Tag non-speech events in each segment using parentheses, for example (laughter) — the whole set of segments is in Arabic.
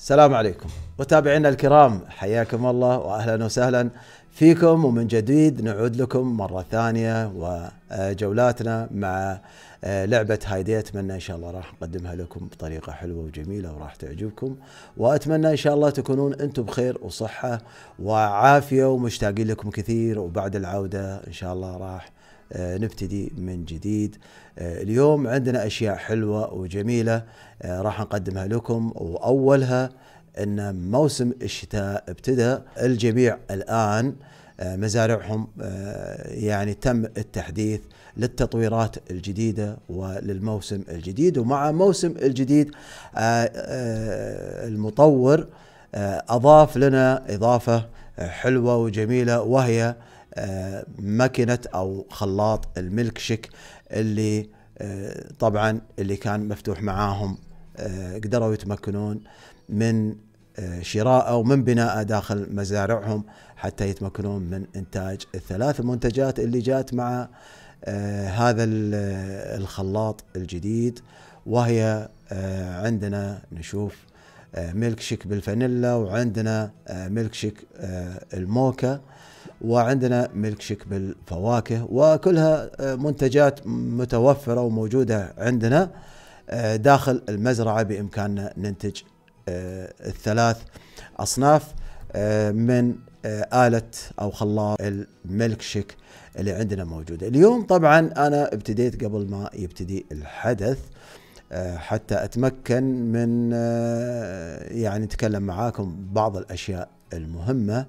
السلام عليكم متابعينا الكرام حياكم الله واهلا وسهلا فيكم ومن جديد نعود لكم مره ثانيه وجولاتنا مع آه، لعبه هايدي أتمنى ان شاء الله راح نقدمها لكم بطريقه حلوه وجميله وراح تعجبكم واتمنى ان شاء الله تكونون انتم بخير وصحه وعافيه ومشتاقين لكم كثير وبعد العوده ان شاء الله راح آه، نبتدي من جديد آه، اليوم عندنا اشياء حلوه وجميله آه، راح نقدمها لكم واولها ان موسم الشتاء ابتدى الجميع الان مزارعهم يعني تم التحديث للتطويرات الجديدة وللموسم الجديد ومع موسم الجديد المطور أضاف لنا إضافة حلوة وجميلة وهي ماكينه او خلاط الميلك شيك اللي آه، طبعا اللي كان مفتوح معاهم آه، قدروا يتمكنون من آه، شراءه ومن بناءه داخل مزارعهم حتى يتمكنون من انتاج الثلاث منتجات اللي جات مع هذا الخلاط الجديد وهي عندنا نشوف ميلك شيك بالفانيلا وعندنا ميلك شيك الموكا وعندنا ميلك شيك بالفواكه وكلها آه، منتجات متوفرة وموجودة عندنا آه، داخل المزرعة بإمكاننا ننتج آه، الثلاث أصناف من آلة أو خلاط الميلك شيك اللي عندنا موجودة اليوم طبعا أنا ابتديت قبل ما يبتدي الحدث حتى أتمكن من يعني اتكلم معاكم بعض الأشياء المهمة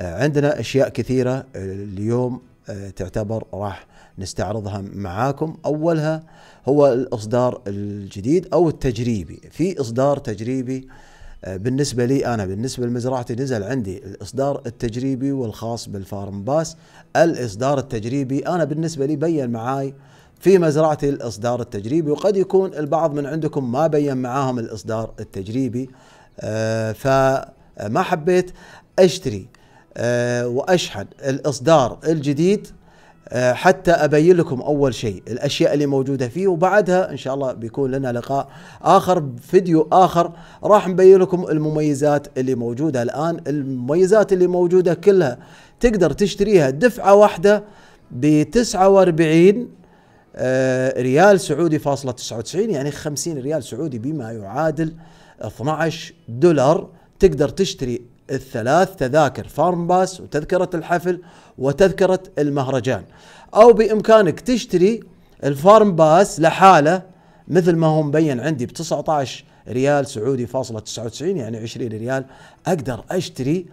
عندنا اشياء كثيره آه، اليوم آه، تعتبر راح نستعرضها معاكم اولها هو الاصدار الجديد او التجريبي في اصدار تجريبي آه، بالنسبه لي انا بالنسبه لمزرعتي نزل عندي الاصدار التجريبي والخاص بالفارم باس الاصدار التجريبي انا بالنسبه لي بين معاي في مزرعتي الاصدار التجريبي وقد يكون البعض من عندكم ما بين معاهم الاصدار التجريبي فما حبيت اشتري آه، واشحن الاصدار الجديد آه، حتى ابين لكم اول شيء الاشياء اللي موجوده فيه وبعدها ان شاء الله بيكون لنا لقاء اخر فيديو اخر راح نبين لكم المميزات اللي موجوده الان المميزات اللي موجوده كلها تقدر تشتريها دفعه واحده ب 49 آه، ريال سعودي فاصلة 99 يعني 50 ريال سعودي بما يعادل 12 دولار تقدر تشتري الثلاث تذاكر فارم باس وتذكرة الحفل وتذكرة المهرجان أو بإمكانك تشتري الفارم باس لحاله مثل ما هو مبين عندي ب 19 ريال سعودي فاصلة 99 يعني 20 ريال أقدر أشتري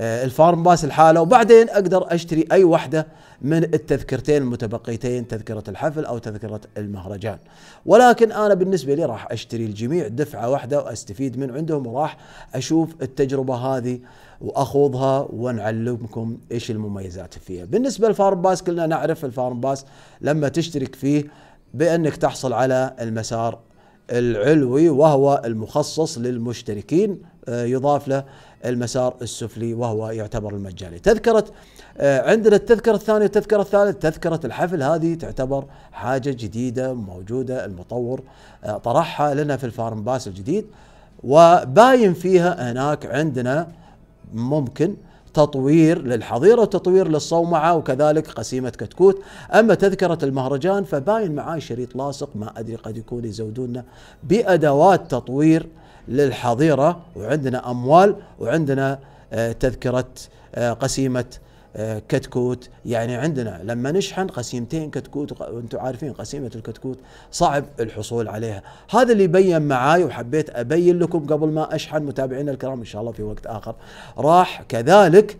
آه، الفارم باس الحالة وبعدين أقدر أشتري أي واحدة من التذكرتين المتبقيتين تذكرة الحفل أو تذكرة المهرجان ولكن أنا بالنسبة لي راح أشتري الجميع دفعة واحدة وأستفيد من عندهم وراح أشوف التجربة هذه واخوضها ونعلمكم ايش المميزات فيها. بالنسبه للفارم باس كلنا نعرف الفارم باس لما تشترك فيه بانك تحصل على المسار العلوي وهو المخصص للمشتركين آه، يضاف له المسار السفلي وهو يعتبر المجاني تذكرة آه، عندنا التذكرة الثانية والتذكرة الثالثة تذكرة الحفل هذه تعتبر حاجة جديدة موجودة المطور آه، طرحها لنا في الفارم باس الجديد وباين فيها هناك عندنا ممكن تطوير للحظيرة وتطوير للصومعة وكذلك قسيمة كتكوت أما تذكرة المهرجان فباين معاي شريط لاصق ما أدري قد يكون يزودوننا بأدوات تطوير للحظيرة وعندنا أموال وعندنا آه، تذكرة آه، قسيمة آه، كتكوت يعني عندنا لما نشحن قسيمتين كتكوت وانتم عارفين قسيمة الكتكوت صعب الحصول عليها هذا اللي بين معاي وحبيت أبين لكم قبل ما أشحن متابعينا الكرام إن شاء الله في وقت آخر راح كذلك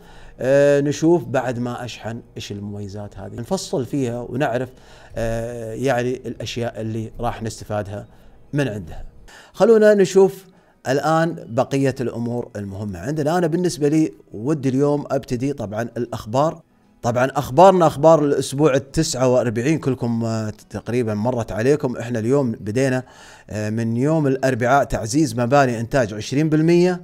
نشوف بعد ما أشحن إيش المميزات هذه نفصل فيها ونعرف يعني الأشياء اللي راح نستفادها من عندها خلونا نشوف الان بقيه الامور المهمه عندنا انا بالنسبه لي ودي اليوم ابتدي طبعا الاخبار طبعا اخبارنا اخبار الاسبوع ال 49 كلكم تقريبا مرت عليكم احنا اليوم بدينا آه، من يوم الاربعاء تعزيز مباني انتاج 20%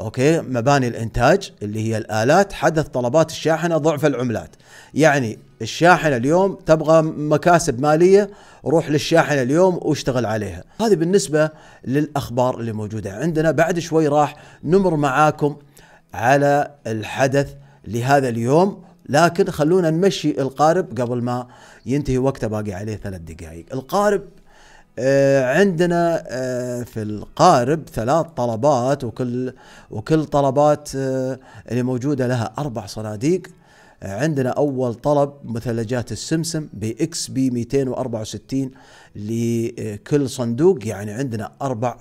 اوكي مباني الانتاج اللي هي الالات حدث طلبات الشاحنه ضعف العملات يعني الشاحنه اليوم تبغى مكاسب ماليه روح للشاحنه اليوم واشتغل عليها هذه بالنسبه للاخبار اللي موجوده عندنا بعد شوي راح نمر معاكم على الحدث لهذا اليوم لكن خلونا نمشي القارب قبل ما ينتهي وقته باقي عليه ثلاث دقائق القارب آه عندنا آه في القارب ثلاث طلبات وكل وكل طلبات آه اللي موجوده لها اربع صناديق عندنا اول طلب مثلجات السمسم باكس بي 264 لكل صندوق يعني عندنا اربع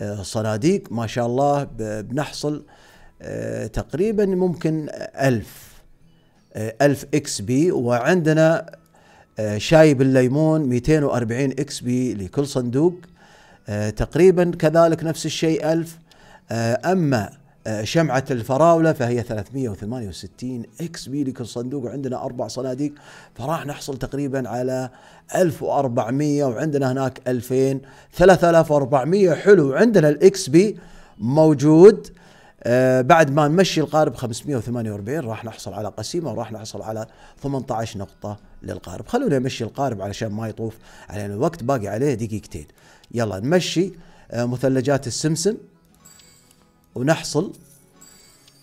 آه، صناديق ما شاء الله بنحصل آه، تقريبا ممكن ألف آه، ألف إكس بي وعندنا شاي بالليمون 240 إكس بي لكل صندوق تقريبا كذلك نفس الشيء ألف أما آه، شمعة الفراولة فهي 368 اكس بي لكل صندوق وعندنا أربع صناديق فراح نحصل تقريبا على 1400 وعندنا هناك 2000 3400 حلو عندنا الاكس بي موجود آه بعد ما نمشي القارب 548 راح نحصل على قسيمه وراح نحصل على 18 نقطه للقارب خلونا نمشي القارب علشان ما يطوف علينا الوقت باقي عليه دقيقتين يلا نمشي آه مثلجات السمسم ونحصل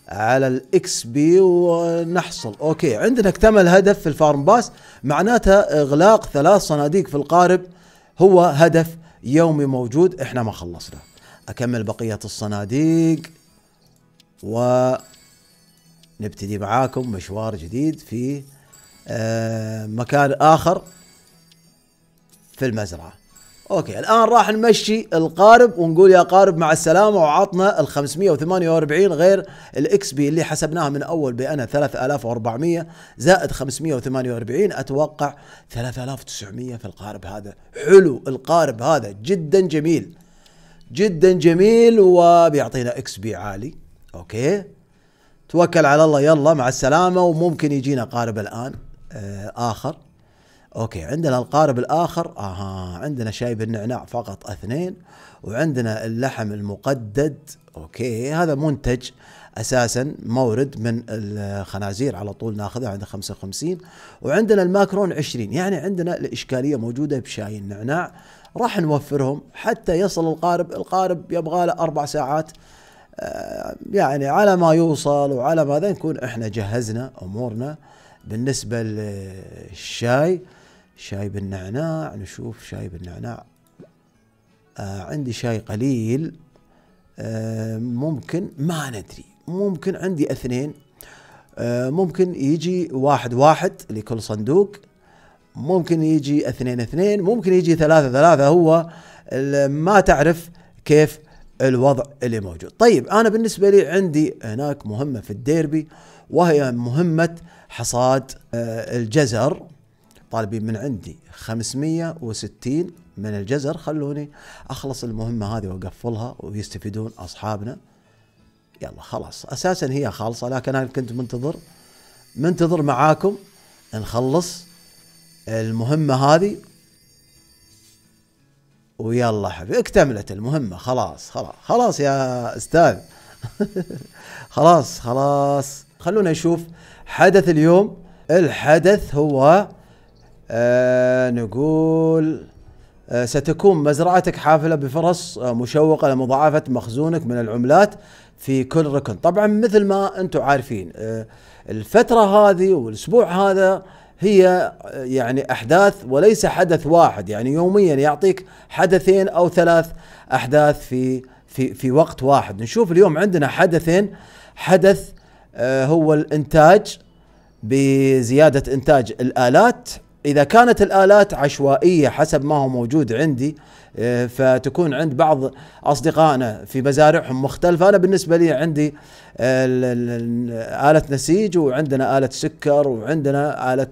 على الاكس بي ونحصل اوكي عندنا اكتمل هدف في الفارم باس معناتها اغلاق ثلاث صناديق في القارب هو هدف يومي موجود احنا ما خلصنا اكمل بقية الصناديق و نبتدي معاكم مشوار جديد في آه، مكان اخر في المزرعه اوكي الان راح نمشي القارب ونقول يا قارب مع السلامه وعطنا ال 548 غير الاكس بي اللي حسبناها من اول بانها 3400 زائد 548 اتوقع 3900 في القارب هذا حلو القارب هذا جدا جميل جدا جميل وبيعطينا اكس بي عالي اوكي توكل على الله يلا مع السلامه وممكن يجينا قارب الان آه، اخر اوكي عندنا القارب الاخر اها عندنا شاي بالنعناع فقط اثنين وعندنا اللحم المقدد اوكي هذا منتج اساسا مورد من الخنازير على طول ناخذها عند 55 وعندنا الماكرون 20 يعني عندنا الاشكاليه موجوده بشاي النعناع راح نوفرهم حتى يصل القارب القارب يبغى له اربع ساعات آه، يعني على ما يوصل وعلى ما نكون احنا جهزنا امورنا بالنسبه للشاي شاي بالنعناع نشوف شاي بالنعناع آه عندي شاي قليل آه ممكن ما ندري ممكن عندي اثنين آه ممكن يجي واحد واحد لكل صندوق ممكن يجي اثنين اثنين ممكن يجي ثلاثة ثلاثة هو ما تعرف كيف الوضع اللي موجود طيب أنا بالنسبة لي عندي هناك مهمة في الديربي وهي مهمة حصاد آه، الجزر طالبين من عندي 560 من الجزر خلوني اخلص المهمه هذه واقفلها ويستفيدون اصحابنا يلا خلاص اساسا هي خالصه لكن انا كنت منتظر منتظر معاكم نخلص المهمه هذه ويلا حبيبي اكتملت المهمه خلاص خلاص خلاص يا استاذ (laughs) خلاص خلاص خلونا نشوف حدث اليوم الحدث هو آه نقول آه ستكون مزرعتك حافلة بفرص آه مشوقة لمضاعفة مخزونك من العملات في كل ركن طبعا مثل ما أنتم عارفين آه، الفترة هذه والأسبوع هذا هي آه، يعني أحداث وليس حدث واحد يعني يوميا يعطيك حدثين أو ثلاث أحداث في في في وقت واحد نشوف اليوم عندنا حدثين حدث آه، هو الإنتاج بزيادة إنتاج الآلات اذا كانت الالات عشوائيه حسب ما هو موجود عندي آه، فتكون عند بعض اصدقائنا في مزارعهم مختلفه انا بالنسبه لي عندي آه، اله نسيج وعندنا اله سكر وعندنا اله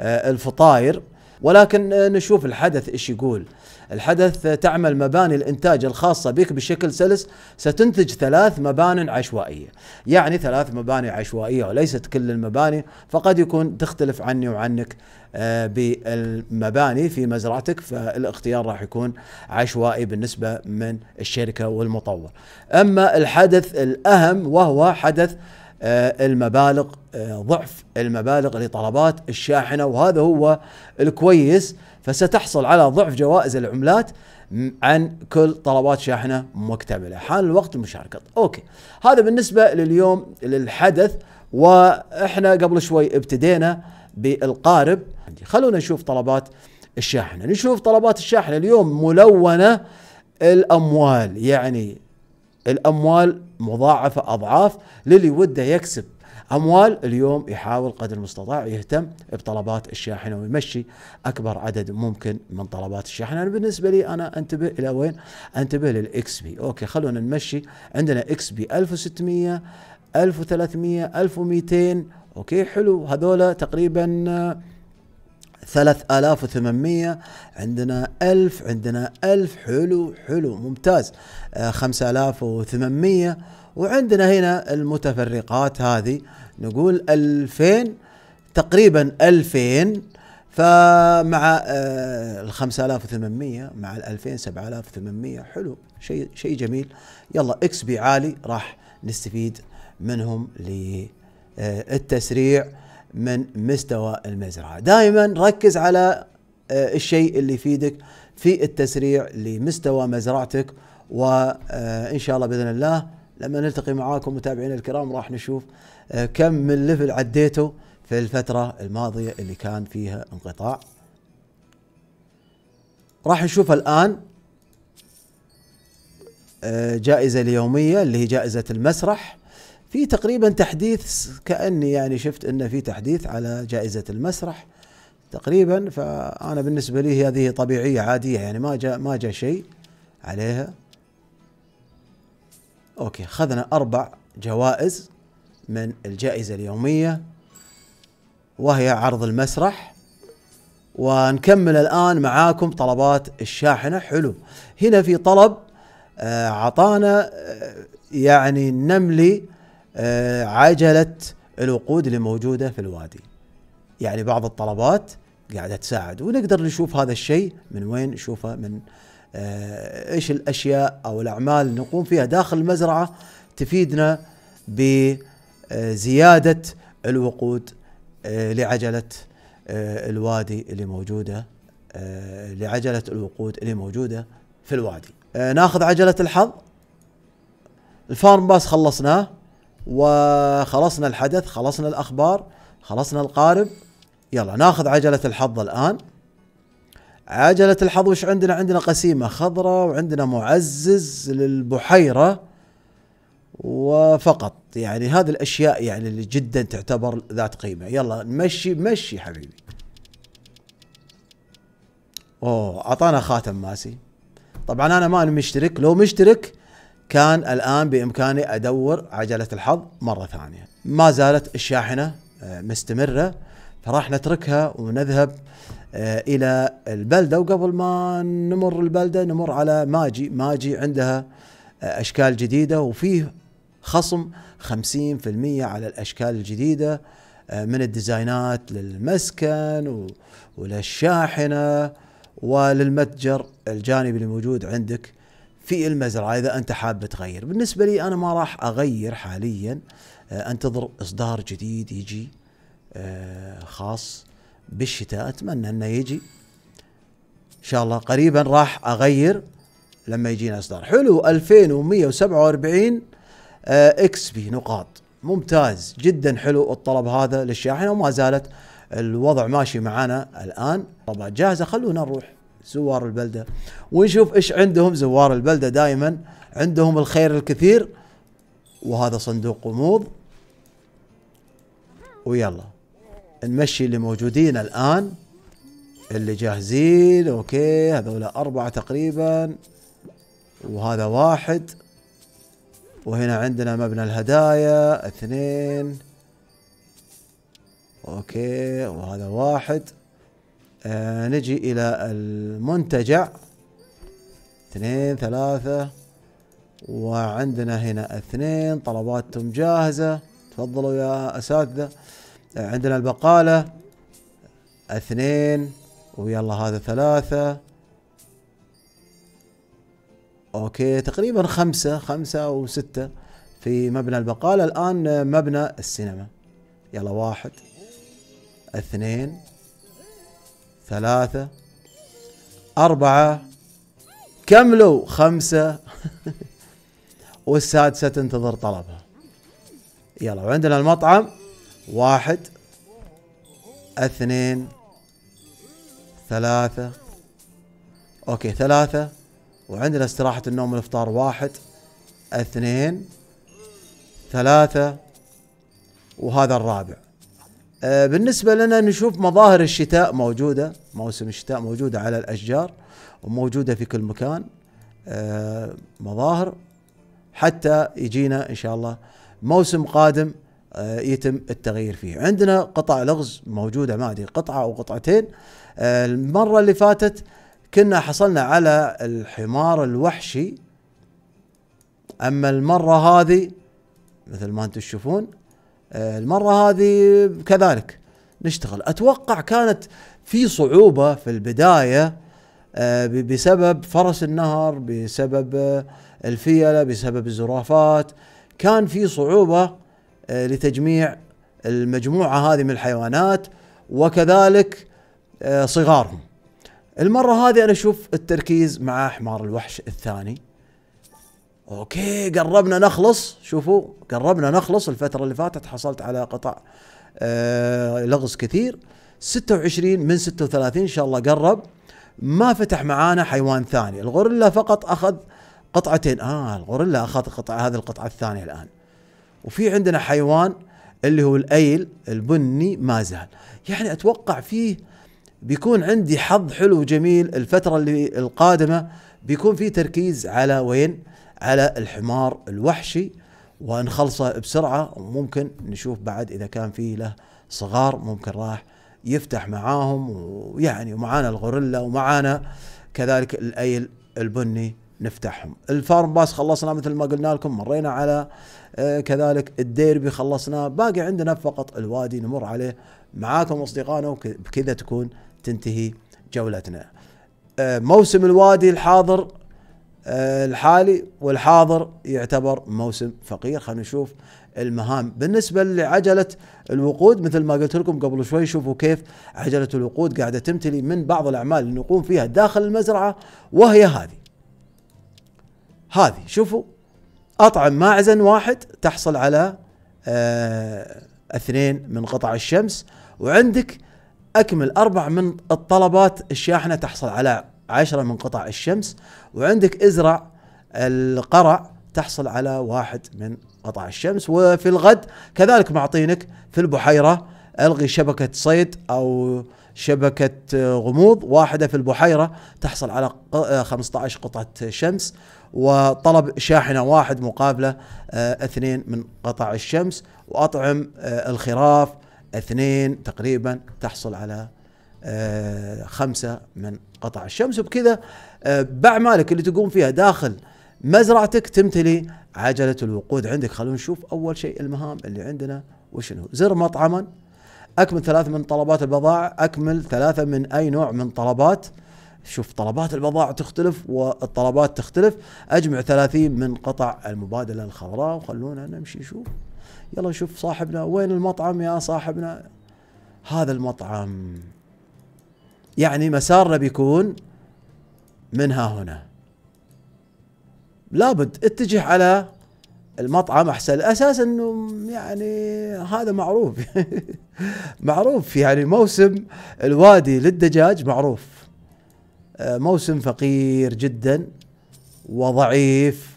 آه، الفطاير ولكن آه، نشوف الحدث ايش يقول الحدث آه، تعمل مباني الانتاج الخاصة بك بشكل سلس ستنتج ثلاث مبان عشوائية يعني ثلاث مباني عشوائية وليست كل المباني فقد يكون تختلف عني وعنك آه، بالمباني في مزرعتك فالاختيار راح يكون عشوائي بالنسبة من الشركة والمطور أما الحدث الأهم وهو حدث آه، المبالغ آه، ضعف المبالغ لطلبات الشاحنه وهذا هو الكويس فستحصل على ضعف جوائز العملات عن كل طلبات شاحنه مكتمله حان الوقت المشاركه اوكي هذا بالنسبه لليوم للحدث واحنا قبل شوي ابتدينا بالقارب خلونا نشوف طلبات الشاحنه نشوف طلبات الشاحنه اليوم ملونه الاموال يعني الاموال مضاعفه اضعاف للي وده يكسب اموال اليوم يحاول قدر المستطاع يهتم بطلبات الشاحنه ويمشي اكبر عدد ممكن من طلبات الشاحنه انا بالنسبه لي انا انتبه الى وين؟ انتبه للاكس بي اوكي خلونا نمشي عندنا اكس بي 1600 1300 1200 اوكي حلو هذولا تقريبا 3800 عندنا 1000 عندنا 1000 حلو حلو ممتاز 5800 آه، وعندنا هنا المتفرقات هذه نقول 2000 تقريبا 2000 فمع آه، ال 5800 مع ال 2000 7800 حلو شيء شيء جميل يلا اكس بي عالي راح نستفيد منهم للتسريع من مستوى المزرعه دائما ركز على آه، الشيء اللي يفيدك في التسريع لمستوى مزرعتك وان آه، شاء الله باذن الله لما نلتقي معاكم متابعينا الكرام راح نشوف آه، كم من ليفل عديته في الفترة الماضية اللي كان فيها انقطاع راح نشوف الآن جائزة اليومية اللي هي جائزة المسرح في تقريبا تحديث كاني يعني شفت انه في تحديث على جائزه المسرح تقريبا فانا بالنسبه لي هذه طبيعيه عاديه يعني ما جاء ما جاء شيء عليها اوكي اخذنا اربع جوائز من الجائزه اليوميه وهي عرض المسرح ونكمل الان معاكم طلبات الشاحنه حلو هنا في طلب آه، عطانا آه، يعني نملي آه، عجله الوقود اللي موجوده في الوادي. يعني بعض الطلبات قاعده تساعد ونقدر نشوف هذا الشيء من وين نشوفه من آه، ايش الاشياء او الاعمال اللي نقوم فيها داخل المزرعه تفيدنا بزياده الوقود آه، لعجله الوادي اللي موجوده لعجله الوقود اللي موجوده في الوادي. ناخذ عجله الحظ الفارم باس خلصناه وخلصنا الحدث خلصنا الأخبار خلصنا القارب يلا ناخذ عجلة الحظ الآن عجلة الحظ وش عندنا عندنا قسيمة خضراء وعندنا معزز للبحيرة وفقط يعني هذه الأشياء يعني اللي جدا تعتبر ذات قيمة يلا نمشي مشي حبيبي اوه اعطانا خاتم ماسي طبعا انا ما انا مشترك لو مشترك كان الآن بإمكاني أدور عجلة الحظ مرة ثانية ما زالت الشاحنة آه، مستمرة فراح نتركها ونذهب آه، إلى البلدة وقبل ما نمر البلدة نمر على ماجي ماجي عندها آه، أشكال جديدة وفيه خصم 50% على الأشكال الجديدة من الديزاينات للمسكن وللشاحنة وللمتجر الجانبي اللي موجود عندك في المزرعه اذا انت حاب تغير بالنسبه لي انا ما راح اغير حاليا آه، انتظر اصدار جديد يجي آه، خاص بالشتاء اتمنى انه يجي ان شاء الله قريبا راح اغير لما يجينا اصدار حلو 2147 آه، اكس بي نقاط ممتاز جدا حلو الطلب هذا للشاحنه وما زالت الوضع ماشي معنا الان طبعا جاهزه خلونا نروح زوار البلده ونشوف ايش عندهم زوار البلده دائما عندهم الخير الكثير وهذا صندوق غموض ويلا نمشي اللي موجودين الان اللي جاهزين اوكي هذول اربعه تقريبا وهذا واحد وهنا عندنا مبنى الهدايا اثنين اوكي وهذا واحد آه نجي الى المنتجع اثنين ثلاثة وعندنا هنا اثنين طلباتهم جاهزة تفضلوا يا اساتذة آه عندنا البقالة اثنين ويلا هذا ثلاثة اوكي تقريبا خمسة خمسة وستة في مبنى البقالة الان مبنى السينما يلا واحد اثنين ثلاثة أربعة كملوا خمسة (laughs) والسادسة تنتظر طلبها يلا وعندنا المطعم واحد اثنين ثلاثة اوكي ثلاثة وعندنا استراحة النوم والافطار واحد اثنين ثلاثة وهذا الرابع آه، بالنسبة لنا نشوف مظاهر الشتاء موجودة موسم الشتاء موجودة على الأشجار وموجودة في كل مكان آه، مظاهر حتى يجينا إن شاء الله موسم قادم آه، يتم التغيير فيه عندنا قطع لغز موجودة ما أدري قطعة أو قطعتين المرة اللي فاتت كنا حصلنا على الحمار الوحشي أما المرة هذه مثل ما أنتم تشوفون آه، المرة هذه كذلك نشتغل أتوقع كانت في صعوبة في البداية آه، بسبب فرس النهر بسبب آه، الفيلة بسبب الزرافات كان في صعوبة لتجميع المجموعة هذه من الحيوانات وكذلك صغارهم المرة هذه أنا أشوف التركيز مع حمار الوحش الثاني اوكي قربنا نخلص شوفوا قربنا نخلص الفتره اللي فاتت حصلت على قطع آه لغز كثير 26 من 36 ان شاء الله قرب ما فتح معانا حيوان ثاني الغوريلا فقط اخذ قطعتين اه الغوريلا اخذ قطعة هذه القطعه الثانيه الان وفي عندنا حيوان اللي هو الايل البني ما زال يعني اتوقع فيه بيكون عندي حظ حلو وجميل الفتره اللي القادمه بيكون في تركيز على وين على الحمار الوحشي ونخلصه بسرعه وممكن نشوف بعد اذا كان فيه له صغار ممكن راح يفتح معاهم ويعني ومعانا الغوريلا ومعانا كذلك الايل البني نفتحهم الفارم باس خلصنا مثل ما قلنا لكم مرينا على آه، كذلك الديربي خلصناه باقي عندنا فقط الوادي نمر عليه معاكم اصدقائنا وكذا تكون تنتهي جولتنا آه، موسم الوادي الحاضر آه، الحالي والحاضر يعتبر موسم فقير خلينا نشوف المهام بالنسبة لعجلة الوقود مثل ما قلت لكم قبل شوي شوفوا كيف عجلة الوقود قاعدة تمتلي من بعض الأعمال اللي نقوم فيها داخل المزرعة وهي هذه هذه شوفوا أطعم ماعزن واحد تحصل على آه، اثنين من قطع الشمس وعندك أكمل أربع من الطلبات الشاحنة تحصل على عشرة من قطع الشمس وعندك ازرع القرع تحصل على واحد من قطع الشمس وفي الغد كذلك معطينك في البحيرة ألغي شبكة صيد أو شبكة غموض واحدة في البحيرة تحصل على 15 قطعة شمس وطلب شاحنة واحد مقابلة آه، اثنين من قطع الشمس وأطعم آه، الخراف اثنين تقريبا تحصل على آه، خمسة من قطع الشمس وبكذا آه، بأعمالك اللي تقوم فيها داخل مزرعتك تمتلي عجلة الوقود عندك خلونا نشوف أول شيء المهام اللي عندنا وشنو زر مطعما أكمل ثلاثة من طلبات البضائع أكمل ثلاثة من أي نوع من طلبات شوف طلبات البضائع تختلف والطلبات تختلف أجمع ثلاثين من قطع المبادلة الخضراء وخلونا نمشي نشوف يلا نشوف صاحبنا وين المطعم يا صاحبنا هذا المطعم يعني مسارنا بيكون من ها هنا لابد اتجه على المطعم احسن الاساس انه يعني هذا معروف (laughs) معروف يعني موسم الوادي للدجاج معروف آه، موسم فقير جدا وضعيف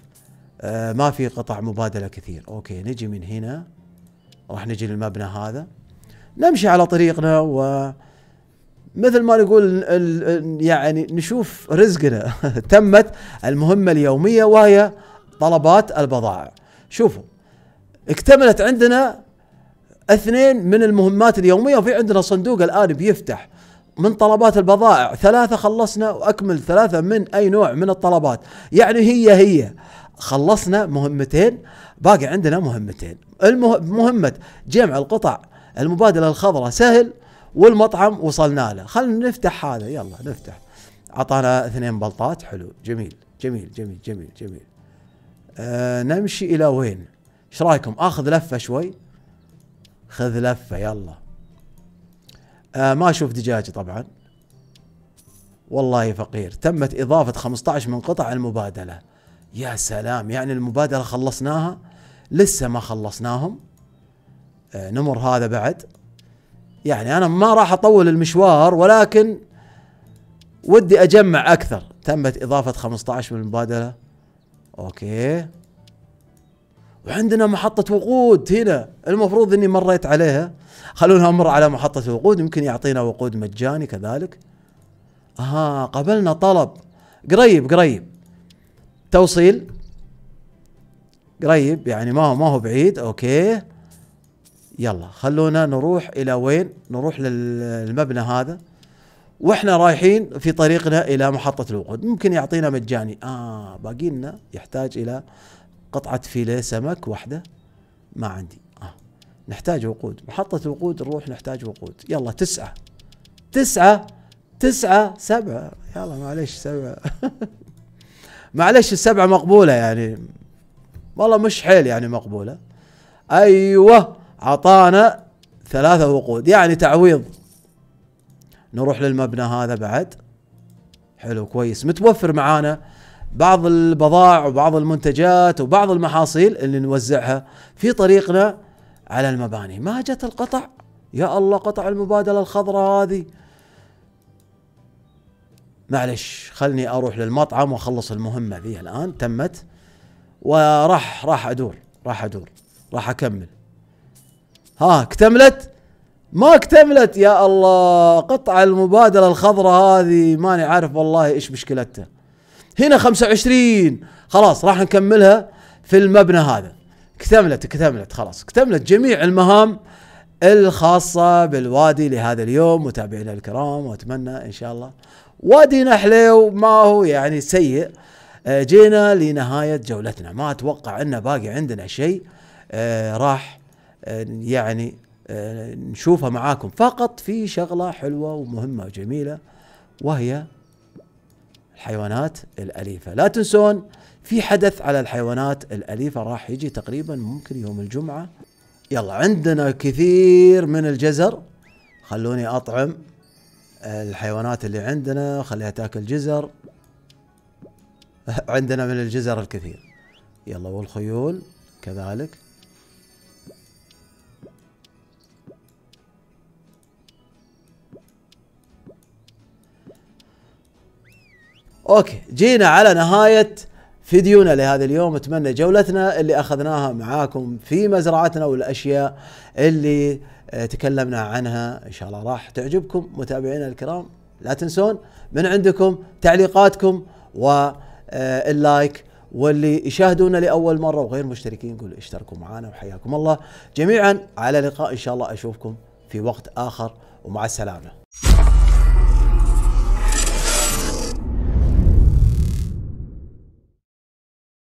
آه، ما في قطع مبادله كثير اوكي نجي من هنا راح نجي للمبنى هذا نمشي على طريقنا و مثل ما نقول يعني نشوف رزقنا (laughs) تمت المهمة اليومية وهي طلبات البضائع شوفوا اكتملت عندنا اثنين من المهمات اليومية وفي عندنا صندوق الآن بيفتح من طلبات البضائع ثلاثة خلصنا وأكمل ثلاثة من أي نوع من الطلبات يعني هي هي خلصنا مهمتين باقي عندنا مهمتين مهمة جمع القطع المبادلة الخضراء سهل والمطعم وصلنا له خلينا نفتح هذا يلا نفتح عطانا اثنين بلطات حلو جميل جميل جميل جميل جميل آه نمشي الى وين ايش رايكم اخذ لفه شوي خذ لفه يلا آه ما اشوف دجاجه طبعا والله فقير تمت اضافه 15 من قطع المبادله يا سلام يعني المبادله خلصناها لسه ما خلصناهم آه نمر هذا بعد يعني انا ما راح اطول المشوار ولكن ودي اجمع اكثر تمت اضافه 15 من المبادله اوكي وعندنا محطة وقود هنا المفروض اني مريت عليها خلونا امر على محطة الوقود يمكن يعطينا وقود مجاني كذلك اها قبلنا طلب قريب قريب توصيل قريب يعني ما هو ما هو بعيد اوكي يلا خلونا نروح الى وين نروح للمبنى هذا واحنا رايحين في طريقنا الى محطه الوقود ممكن يعطينا مجاني اه باقي لنا يحتاج الى قطعه فيليه سمك واحده ما عندي آه. نحتاج وقود محطه الوقود نروح نحتاج وقود يلا تسعه تسعه تسعة سبعة يلا معلش سبعة (laughs) معلش السبعة مقبولة يعني والله مش حيل يعني مقبولة أيوه اعطانا ثلاثة وقود يعني تعويض نروح للمبنى هذا بعد حلو كويس متوفر معانا بعض البضائع وبعض المنتجات وبعض المحاصيل اللي نوزعها في طريقنا على المباني ما جت القطع يا الله قطع المبادلة الخضراء هذه معلش خلني اروح للمطعم واخلص المهمة ذي الان تمت وراح راح ادور راح ادور راح اكمل ها اكتملت ما اكتملت يا الله قطع المبادرة الخضراء هذه ماني عارف والله ايش مشكلتها هنا 25 خلاص راح نكملها في المبنى هذا اكتملت اكتملت خلاص اكتملت جميع المهام الخاصة بالوادي لهذا اليوم متابعينا الكرام واتمنى ان شاء الله وادي نحليو ما هو يعني سيء آه، جينا لنهاية جولتنا ما اتوقع انه باقي عندنا شيء آه، راح يعني آه، نشوفها معاكم فقط في شغلة حلوة ومهمة وجميلة وهي الحيوانات الأليفة لا تنسون في حدث على الحيوانات الأليفة راح يجي تقريبا ممكن يوم الجمعة يلا عندنا كثير من الجزر خلوني أطعم الحيوانات اللي عندنا خليها تاكل جزر (laughs) عندنا من الجزر الكثير يلا والخيول كذلك اوكي جينا على نهايه فيديونا لهذا اليوم اتمنى جولتنا اللي اخذناها معاكم في مزرعتنا والاشياء اللي آه، تكلمنا عنها ان شاء الله راح تعجبكم متابعينا الكرام لا تنسون من عندكم تعليقاتكم واللايك آه، واللي يشاهدونا لاول مره وغير مشتركين قولوا اشتركوا معنا وحياكم الله جميعا على لقاء ان شاء الله اشوفكم في وقت اخر ومع السلامه